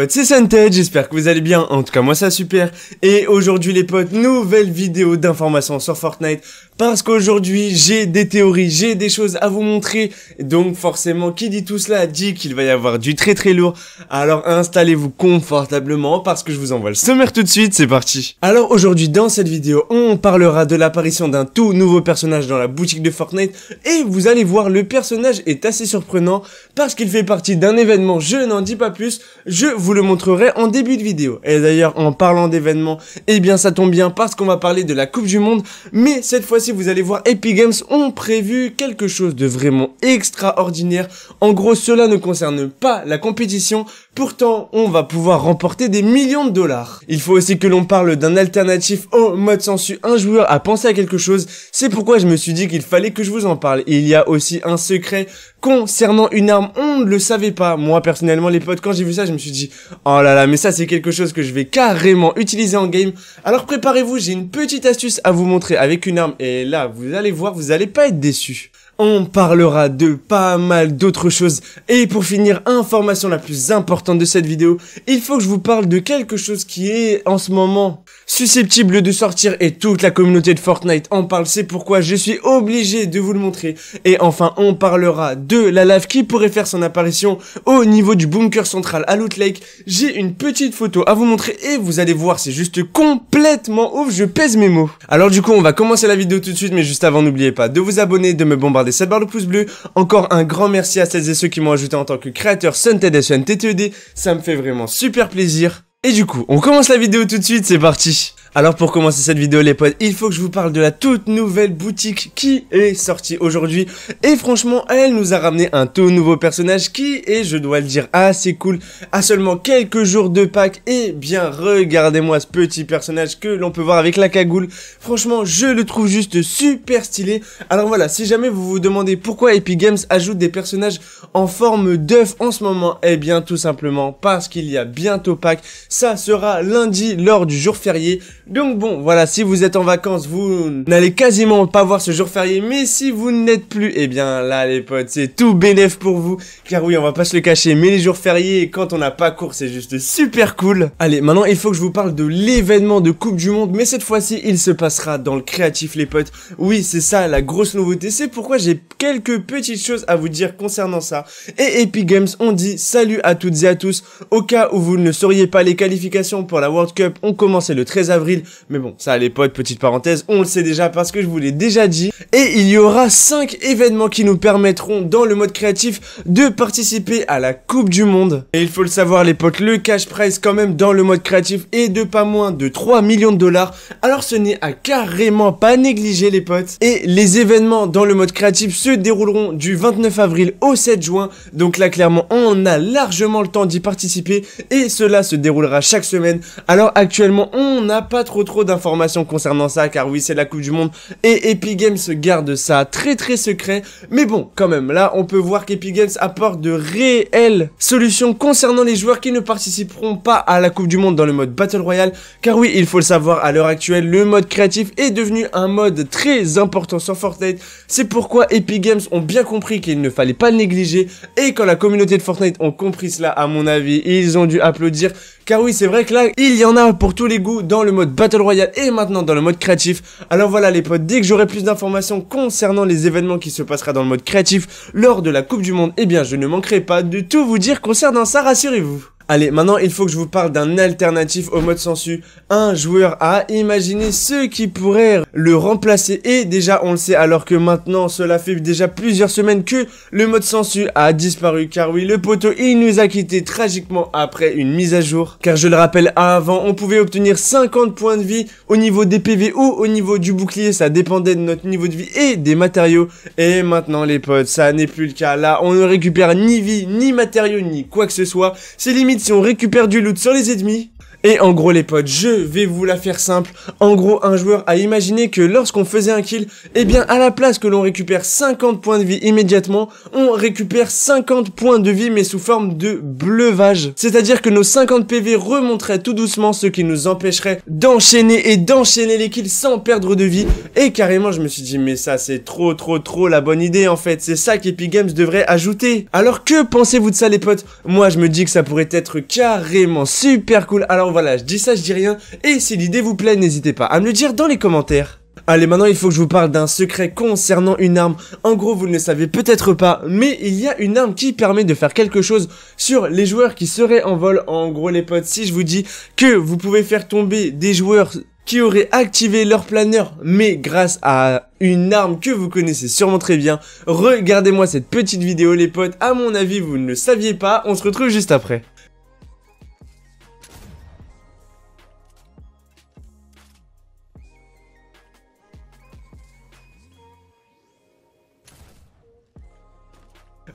potes, c'est SunTed, j'espère que vous allez bien, en tout cas moi ça super Et aujourd'hui les potes, nouvelle vidéo d'information sur Fortnite Parce qu'aujourd'hui j'ai des théories, j'ai des choses à vous montrer Donc forcément qui dit tout cela dit qu'il va y avoir du très très lourd Alors installez-vous confortablement parce que je vous envoie le sommaire tout de suite, c'est parti Alors aujourd'hui dans cette vidéo on parlera de l'apparition d'un tout nouveau personnage dans la boutique de Fortnite Et vous allez voir le personnage est assez surprenant parce qu'il fait partie d'un événement, je n'en dis pas plus je vous vous le montrerai en début de vidéo. Et d'ailleurs, en parlant d'événements, eh bien ça tombe bien parce qu'on va parler de la Coupe du Monde, mais cette fois-ci, vous allez voir, Epic Games ont prévu quelque chose de vraiment extraordinaire. En gros, cela ne concerne pas la compétition, Pourtant, on va pouvoir remporter des millions de dollars. Il faut aussi que l'on parle d'un alternatif au mode sensu. Un joueur a pensé à quelque chose. C'est pourquoi je me suis dit qu'il fallait que je vous en parle. Il y a aussi un secret concernant une arme. On ne le savait pas. Moi, personnellement, les potes, quand j'ai vu ça, je me suis dit, oh là là, mais ça, c'est quelque chose que je vais carrément utiliser en game. Alors préparez-vous, j'ai une petite astuce à vous montrer avec une arme. Et là, vous allez voir, vous allez pas être déçus. On parlera de pas mal d'autres choses. Et pour finir, information la plus importante de cette vidéo, il faut que je vous parle de quelque chose qui est en ce moment susceptible de sortir et toute la communauté de Fortnite en parle. C'est pourquoi je suis obligé de vous le montrer. Et enfin, on parlera de la lave qui pourrait faire son apparition au niveau du bunker central à Loot Lake. J'ai une petite photo à vous montrer et vous allez voir, c'est juste complètement ouf, je pèse mes mots. Alors du coup, on va commencer la vidéo tout de suite, mais juste avant, n'oubliez pas de vous abonner, de me bombarder cette barre de pouce bleu. Encore un grand merci à celles et ceux qui m'ont ajouté en tant que créateur Sunted et TTED. E Ça me fait vraiment super plaisir. Et du coup, on commence la vidéo tout de suite, c'est parti alors pour commencer cette vidéo les potes, il faut que je vous parle de la toute nouvelle boutique qui est sortie aujourd'hui et franchement elle nous a ramené un tout nouveau personnage qui est je dois le dire assez cool à seulement quelques jours de Pâques et bien regardez-moi ce petit personnage que l'on peut voir avec la cagoule franchement je le trouve juste super stylé alors voilà si jamais vous vous demandez pourquoi Epic Games ajoute des personnages en forme d'œuf en ce moment eh bien tout simplement parce qu'il y a bientôt Pâques ça sera lundi lors du jour férié donc bon, voilà, si vous êtes en vacances, vous n'allez quasiment pas voir ce jour férié, mais si vous n'êtes plus, eh bien là les potes, c'est tout bénef pour vous, car oui, on va pas se le cacher, mais les jours fériés, quand on n'a pas cours, c'est juste super cool. Allez, maintenant il faut que je vous parle de l'événement de Coupe du Monde, mais cette fois-ci, il se passera dans le créatif les potes. Oui, c'est ça la grosse nouveauté, c'est pourquoi j'ai quelques petites choses à vous dire concernant ça. Et Epic Games on dit salut à toutes et à tous, au cas où vous ne sauriez pas les qualifications pour la World Cup, on commençait le 13 avril, mais bon, ça les potes, petite parenthèse, on le sait déjà parce que je vous l'ai déjà dit. Et il y aura 5 événements qui nous permettront dans le mode créatif de participer à la Coupe du Monde. Et il faut le savoir les potes, le cash prize quand même dans le mode créatif est de pas moins de 3 millions de dollars. Alors ce n'est à carrément pas négliger les potes. Et les événements dans le mode créatif se dérouleront du 29 avril au 7 juin. Donc là clairement on a largement le temps d'y participer et cela se déroulera chaque semaine. Alors actuellement on n'a pas trop trop d'informations concernant ça, car oui, c'est la Coupe du Monde, et Epic Games garde ça très très secret, mais bon, quand même, là, on peut voir qu'Epic Games apporte de réelles solutions concernant les joueurs qui ne participeront pas à la Coupe du Monde dans le mode Battle Royale, car oui, il faut le savoir, à l'heure actuelle, le mode créatif est devenu un mode très important sur Fortnite, c'est pourquoi Epic Games ont bien compris qu'il ne fallait pas le négliger, et quand la communauté de Fortnite ont compris cela, à mon avis, ils ont dû applaudir, car oui, c'est vrai que là, il y en a pour tous les goûts dans le mode Battle Royale et maintenant dans le mode créatif. Alors voilà les potes, dès que j'aurai plus d'informations concernant les événements qui se passera dans le mode créatif lors de la Coupe du Monde, eh bien je ne manquerai pas de tout vous dire concernant ça, rassurez-vous. Allez, maintenant il faut que je vous parle d'un alternatif au mode sensu. Un joueur a imaginé ce qui pourrait le remplacer et déjà on le sait alors que maintenant cela fait déjà plusieurs semaines que le mode sensu a disparu car oui le poteau il nous a quitté tragiquement après une mise à jour car je le rappelle avant on pouvait obtenir 50 points de vie au niveau des PV ou au niveau du bouclier ça dépendait de notre niveau de vie et des matériaux et maintenant les potes ça n'est plus le cas là on ne récupère ni vie ni matériaux ni quoi que ce soit c'est limite si on récupère du loot sur les ennemis, et en gros les potes, je vais vous la faire simple. En gros, un joueur a imaginé que lorsqu'on faisait un kill, eh bien à la place que l'on récupère 50 points de vie immédiatement, on récupère 50 points de vie mais sous forme de bleuvage. C'est-à-dire que nos 50 PV remonteraient tout doucement, ce qui nous empêcherait d'enchaîner et d'enchaîner les kills sans perdre de vie. Et carrément, je me suis dit mais ça c'est trop trop trop la bonne idée en fait. C'est ça qu'Epic Games devrait ajouter. Alors que pensez-vous de ça les potes Moi je me dis que ça pourrait être carrément super cool. Alors voilà, je dis ça, je dis rien. Et si l'idée vous plaît, n'hésitez pas à me le dire dans les commentaires. Allez, maintenant il faut que je vous parle d'un secret concernant une arme. En gros, vous ne le savez peut-être pas, mais il y a une arme qui permet de faire quelque chose sur les joueurs qui seraient en vol. En gros, les potes, si je vous dis que vous pouvez faire tomber des joueurs qui auraient activé leur planeur, mais grâce à une arme que vous connaissez sûrement très bien, regardez-moi cette petite vidéo les potes, à mon avis vous ne le saviez pas, on se retrouve juste après.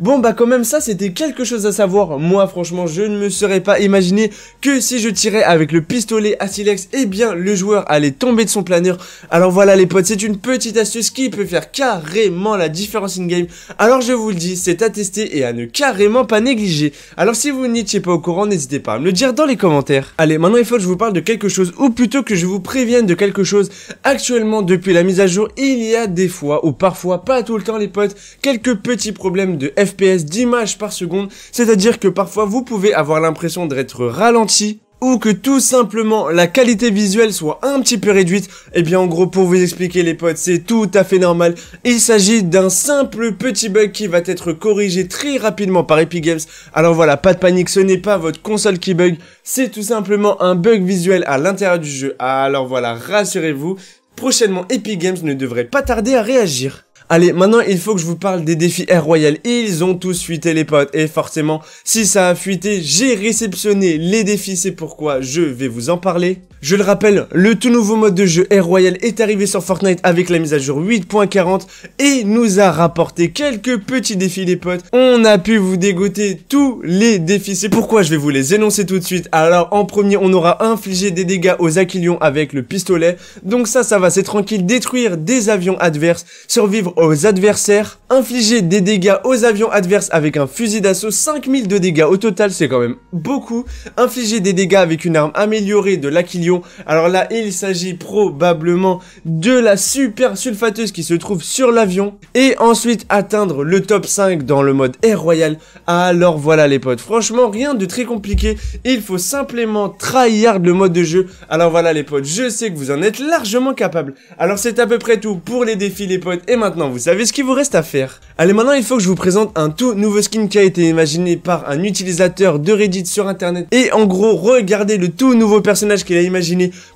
Bon bah quand même ça c'était quelque chose à savoir, moi franchement je ne me serais pas imaginé que si je tirais avec le pistolet à silex, et eh bien le joueur allait tomber de son planeur. Alors voilà les potes, c'est une petite astuce qui peut faire carrément la différence in-game. Alors je vous le dis, c'est à tester et à ne carrément pas négliger. Alors si vous n'étiez pas au courant, n'hésitez pas à me le dire dans les commentaires. Allez maintenant il faut que je vous parle de quelque chose, ou plutôt que je vous prévienne de quelque chose. Actuellement depuis la mise à jour, il y a des fois, ou parfois pas tout le temps les potes, quelques petits problèmes de FPS d'images par seconde, c'est-à-dire que parfois vous pouvez avoir l'impression d'être ralenti ou que tout simplement la qualité visuelle soit un petit peu réduite, et eh bien en gros pour vous expliquer les potes, c'est tout à fait normal. Il s'agit d'un simple petit bug qui va être corrigé très rapidement par Epic Games. Alors voilà, pas de panique, ce n'est pas votre console qui bug, c'est tout simplement un bug visuel à l'intérieur du jeu. Alors voilà, rassurez-vous, prochainement Epic Games ne devrait pas tarder à réagir. Allez, maintenant il faut que je vous parle des défis Air Royal. Ils ont tous fuité les potes et forcément, si ça a fuité, j'ai réceptionné les défis, c'est pourquoi je vais vous en parler. Je le rappelle, le tout nouveau mode de jeu Air Royale est arrivé sur Fortnite avec la mise à jour 8.40 et nous a rapporté quelques petits défis les potes. On a pu vous dégoter tous les défis, c'est pourquoi je vais vous les énoncer tout de suite. Alors en premier, on aura infligé des dégâts aux aquilions avec le pistolet, donc ça, ça va, c'est tranquille, détruire des avions adverses, survivre aux adversaires, infliger des dégâts aux avions adverses avec un fusil d'assaut, 5000 de dégâts au total, c'est quand même beaucoup, infliger des dégâts avec une arme améliorée de l'aquilion, alors là, il s'agit probablement de la super sulfateuse qui se trouve sur l'avion. Et ensuite atteindre le top 5 dans le mode Air Royal. Alors voilà les potes, franchement rien de très compliqué. Il faut simplement tryhard le mode de jeu. Alors voilà les potes, je sais que vous en êtes largement capable Alors c'est à peu près tout pour les défis les potes. Et maintenant, vous savez ce qu'il vous reste à faire. Allez, maintenant il faut que je vous présente un tout nouveau skin qui a été imaginé par un utilisateur de Reddit sur internet. Et en gros, regardez le tout nouveau personnage qu'il a imaginé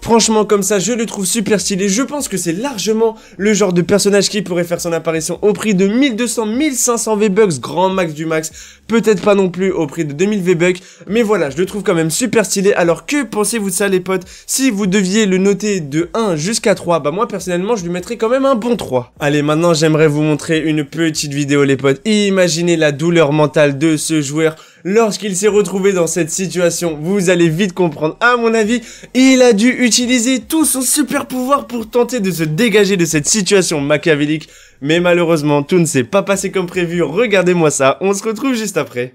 Franchement, comme ça, je le trouve super stylé. Je pense que c'est largement le genre de personnage qui pourrait faire son apparition au prix de 1200-1500 V-Bucks, grand max du max. Peut-être pas non plus au prix de 2000 V-Bucks, mais voilà, je le trouve quand même super stylé. Alors que pensez-vous de ça, les potes Si vous deviez le noter de 1 jusqu'à 3, bah moi, personnellement, je lui mettrais quand même un bon 3. Allez, maintenant, j'aimerais vous montrer une petite vidéo, les potes. Imaginez la douleur mentale de ce joueur lorsqu'il s'est retrouvé dans cette situation, vous allez vite comprendre, à mon avis, il a dû utiliser tout son super pouvoir pour tenter de se dégager de cette situation machiavélique, mais malheureusement, tout ne s'est pas passé comme prévu, regardez-moi ça, on se retrouve juste après.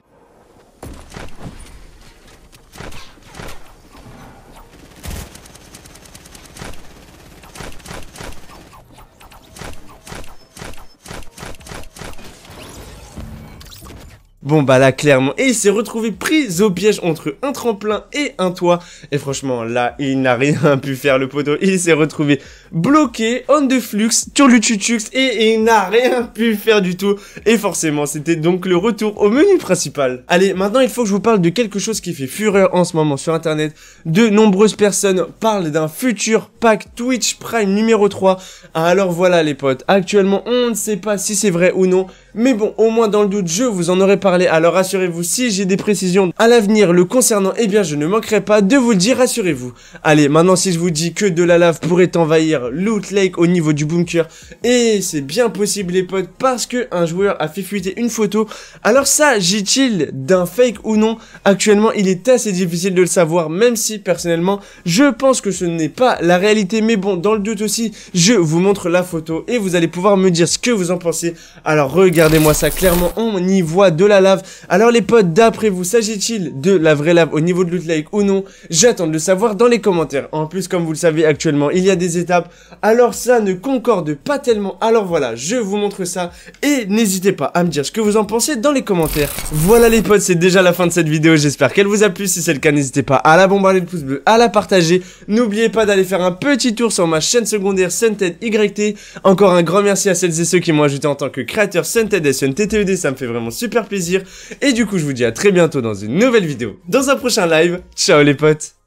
Bon bah là clairement, et il s'est retrouvé pris au piège entre un tremplin et un toit. Et franchement là, il n'a rien pu faire le poteau. Il s'est retrouvé bloqué, on the flux, le et, et il n'a rien pu faire du tout. Et forcément, c'était donc le retour au menu principal. Allez, maintenant il faut que je vous parle de quelque chose qui fait fureur en ce moment sur internet. De nombreuses personnes parlent d'un futur pack Twitch Prime numéro 3. alors voilà les potes, actuellement on ne sait pas si c'est vrai ou non, mais bon, au moins dans le doute, je vous en aurai parlé, alors rassurez-vous, si j'ai des précisions à l'avenir le concernant, eh bien je ne manquerai pas de vous le dire, rassurez-vous. Allez, maintenant si je vous dis que de la lave pourrait envahir Loot Lake au niveau du bunker, et c'est bien possible les potes, parce que un joueur a fait fuiter une photo, alors ça, il d'un fake ou non Actuellement, il est assez difficile de le savoir, même si personnellement, je pense que ce n'est pas la réalité, mais bon, dans le doute aussi, je vous montre la photo, et vous allez pouvoir me dire ce que vous en pensez, alors regardez Regardez-moi ça, clairement, on y voit de la lave. Alors les potes, d'après vous, s'agit-il de la vraie lave au niveau de Loot Lake ou non J'attends de le savoir dans les commentaires. En plus, comme vous le savez actuellement, il y a des étapes. Alors ça ne concorde pas tellement. Alors voilà, je vous montre ça. Et n'hésitez pas à me dire ce que vous en pensez dans les commentaires. Voilà les potes, c'est déjà la fin de cette vidéo. J'espère qu'elle vous a plu. Si c'est le cas, n'hésitez pas à la bombarder de pouce bleu, à la partager. N'oubliez pas d'aller faire un petit tour sur ma chaîne secondaire Sunted YT. Encore un grand merci à celles et ceux qui m'ont ajouté en tant que créateur Sunted Edition TTED, ça me fait vraiment super plaisir. Et du coup, je vous dis à très bientôt dans une nouvelle vidéo, dans un prochain live. Ciao les potes